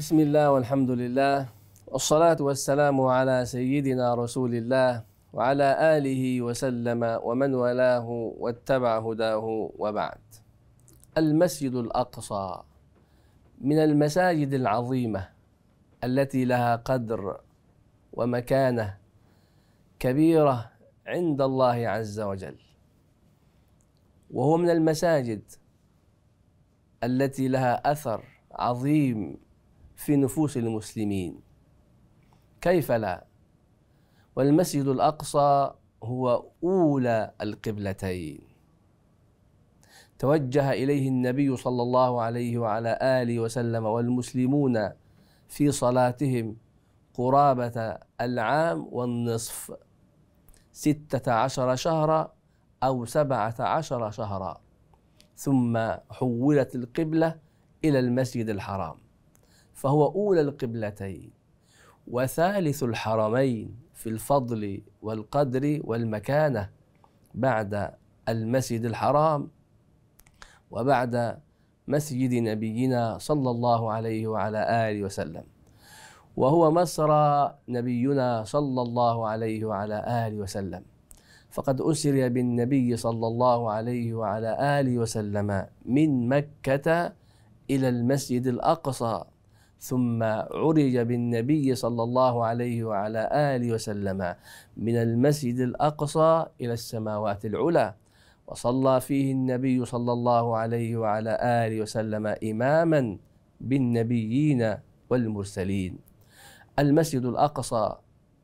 بسم الله والحمد لله والصلاة والسلام على سيدنا رسول الله وعلى آله وسلم ومن ولاه واتبع هداه وبعد المسجد الأقصى من المساجد العظيمة التي لها قدر ومكانة كبيرة عند الله عز وجل وهو من المساجد التي لها أثر عظيم في نفوس المسلمين كيف لا والمسجد الاقصى هو اولى القبلتين توجه اليه النبي صلى الله عليه وعلى اله وسلم والمسلمون في صلاتهم قرابه العام والنصف سته عشر شهرا او سبعه عشر شهرا ثم حولت القبله الى المسجد الحرام فهو أولى القبلتين وثالث الحرمين في الفضل والقدر والمكانة بعد المسجد الحرام وبعد مسجد نبينا صلى الله عليه وعلى آله وسلم وهو مسرى نبينا صلى الله عليه وعلى آله وسلم فقد أسري بالنبي صلى الله عليه وعلى آله وسلم من مكة إلى المسجد الأقصى ثم عرج بالنبي صلى الله عليه وعلى آله وسلم من المسجد الأقصى إلى السماوات العلى وصلى فيه النبي صلى الله عليه وعلى آله وسلم إماما بالنبيين والمرسلين المسجد الأقصى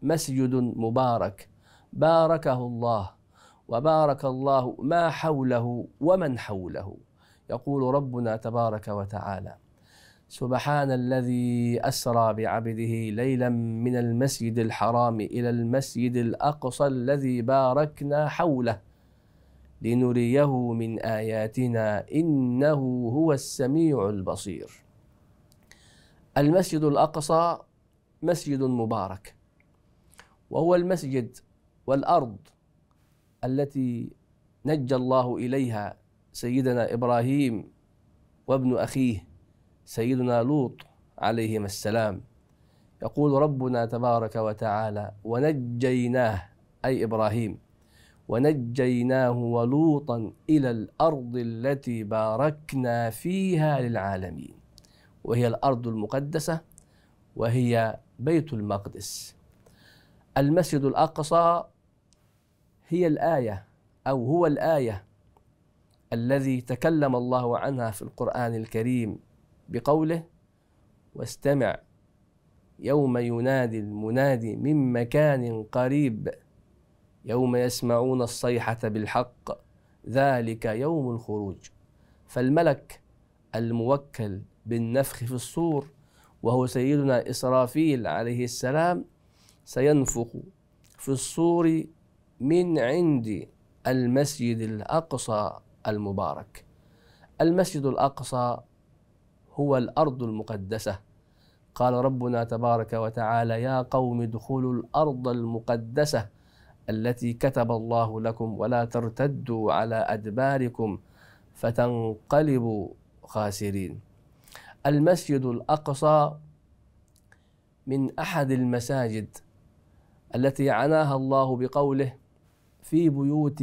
مسجد مبارك باركه الله وبارك الله ما حوله ومن حوله يقول ربنا تبارك وتعالى سبحان الذي أسرى بعبده ليلا من المسجد الحرام إلى المسجد الأقصى الذي باركنا حوله لنريه من آياتنا إنه هو السميع البصير المسجد الأقصى مسجد مبارك وهو المسجد والأرض التي نجى الله إليها سيدنا إبراهيم وابن أخيه سيدنا لوط عليهما السلام يقول ربنا تبارك وتعالى ونجيناه أي إبراهيم ونجيناه ولوطا إلى الأرض التي باركنا فيها للعالمين وهي الأرض المقدسة وهي بيت المقدس المسجد الأقصى هي الآية أو هو الآية الذي تكلم الله عنها في القرآن الكريم بقوله واستمع يوم ينادي المنادي من مكان قريب يوم يسمعون الصيحة بالحق ذلك يوم الخروج فالملك الموكل بالنفخ في الصور وهو سيدنا إسرافيل عليه السلام سينفخ في الصور من عند المسجد الأقصى المبارك المسجد الأقصى هو الارض المقدسه قال ربنا تبارك وتعالى يا قوم ادخلوا الارض المقدسه التي كتب الله لكم ولا ترتدوا على ادباركم فتنقلبوا خاسرين المسجد الاقصى من احد المساجد التي عناها الله بقوله في بيوت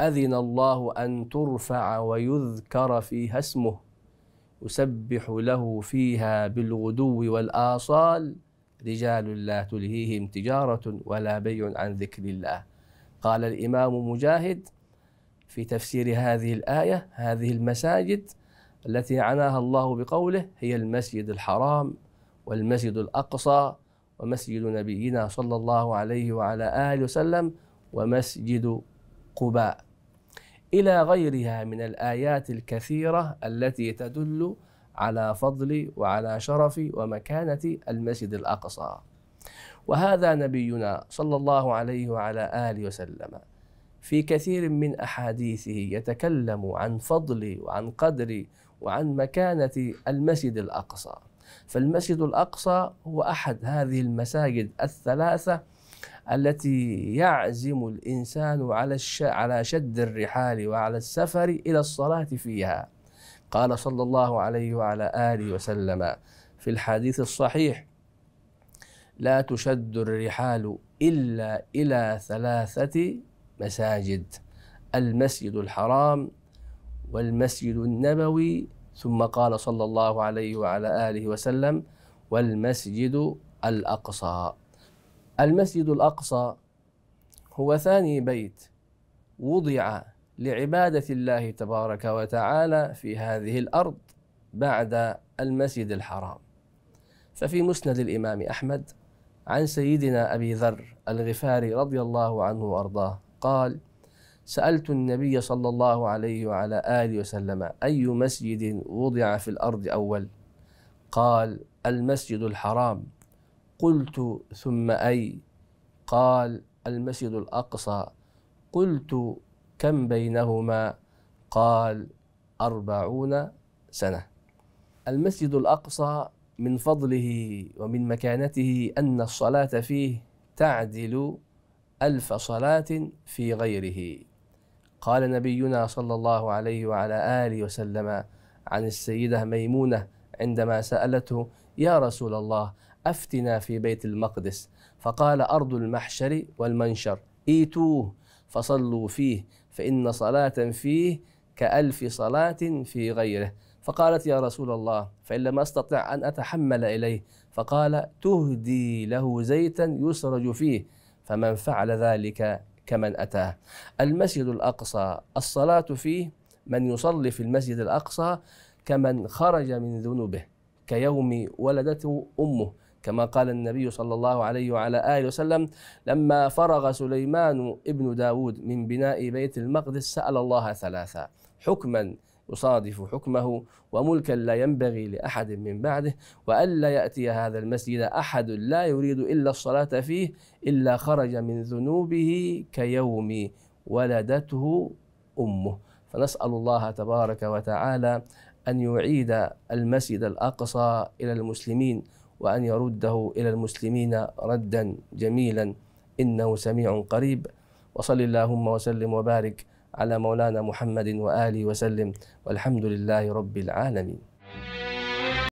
اذن الله ان ترفع ويذكر فيها اسمه يسبح له فيها بالغدو والآصال رجال لا تلهيهم تجارة ولا بيع عن ذكر الله قال الإمام مجاهد في تفسير هذه الآية هذه المساجد التي عناها الله بقوله هي المسجد الحرام والمسجد الأقصى ومسجد نبينا صلى الله عليه وعلى آله وسلم ومسجد قباء الى غيرها من الايات الكثيره التي تدل على فضل وعلى شرف ومكانه المسجد الاقصى وهذا نبينا صلى الله عليه وعلى اله وسلم في كثير من احاديثه يتكلم عن فضل وعن قدر وعن مكانه المسجد الاقصى فالمسجد الاقصى هو احد هذه المساجد الثلاثه التي يعزم الإنسان على الش... على شد الرحال وعلى السفر إلى الصلاة فيها قال صلى الله عليه وعلى آله وسلم في الحديث الصحيح لا تشد الرحال إلا إلى ثلاثة مساجد المسجد الحرام والمسجد النبوي ثم قال صلى الله عليه وعلى آله وسلم والمسجد الأقصى المسجد الأقصى هو ثاني بيت وضع لعبادة الله تبارك وتعالى في هذه الأرض بعد المسجد الحرام ففي مسند الإمام أحمد عن سيدنا أبي ذر الغفاري رضي الله عنه وأرضاه قال سألت النبي صلى الله عليه وعلى آله وسلم أي مسجد وضع في الأرض أول قال المسجد الحرام قلت ثم أي قال المسجد الأقصى قلت كم بينهما قال أربعون سنة المسجد الأقصى من فضله ومن مكانته أن الصلاة فيه تعدل ألف صلاة في غيره قال نبينا صلى الله عليه وعلى آله وسلم عن السيدة ميمونة عندما سألته يا رسول الله أفتنا في بيت المقدس فقال أرض المحشر والمنشر ايتوه فصلوا فيه فإن صلاة فيه كألف صلاة في غيره فقالت يا رسول الله فإن لم أستطع أن أتحمل إليه فقال تهدي له زيتا يسرج فيه فمن فعل ذلك كمن أتاه المسجد الأقصى الصلاة فيه من يصلي في المسجد الأقصى كمن خرج من ذنوبه كيوم ولدته أمه كما قال النبي صلى الله عليه وعلى آله وسلم لما فرغ سليمان ابن داود من بناء بيت المقدس سأل الله ثلاثا حكما يصادف حكمه وملكا لا ينبغي لأحد من بعده وألا يأتي هذا المسجد أحد لا يريد إلا الصلاة فيه إلا خرج من ذنوبه كيوم ولدته أمه فنسأل الله تبارك وتعالى أن يعيد المسجد الأقصى إلى المسلمين وأن يرده إلى المسلمين ردا جميلا إنه سميع قريب وصل اللهم وسلم وبارك على مولانا محمد وآله وسلم والحمد لله رب العالمين